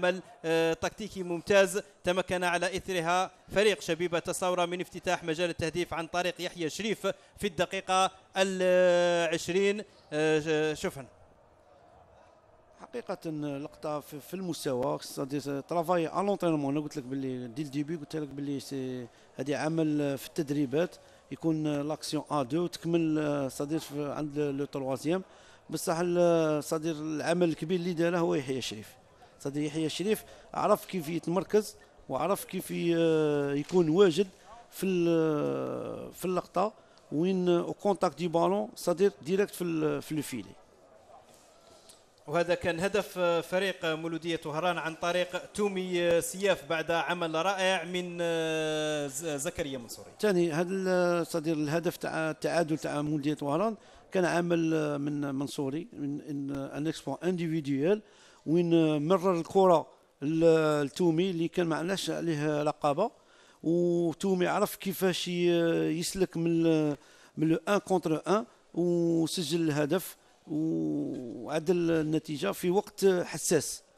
عمل آه، تكتيكي ممتاز تمكن على اثرها فريق شبيبه تصاورة من افتتاح مجال التهديف عن طريق يحيى شريف في الدقيقه العشرين آه، شوفن حقيقة لقطة في المستوى ترافاي ان لونترينمون انا قلت لك باللي دي الديبي قلت لك باللي سي هذه عمل في التدريبات يكون لاكسيون ا 2 تكمل صدير عند لو تروازيام بصح صدير آه، العمل الكبير اللي داره هو يحيى شريف صدر يحيى الشريف عرف كيف يتمركز وعرف كيف يكون واجد في في اللقطه وين او كونتاكت دي بالون صدير ديريكت في في الفيلي وهذا كان هدف فريق مولودية وهران عن طريق تومي سياف بعد عمل رائع من زكريا منصوري. ثاني هذا صدير الهدف تاع التعادل تاع مولودية وهران كان عمل من منصوري من ان اكسبون انديفيديوال وين مرر الكره لتومي اللي كان ما عندناش عليه رقابه وتومي عرف كيفاش يسلك من من لو ان كونتر ان وسجل الهدف وعدل النتيجه في وقت حساس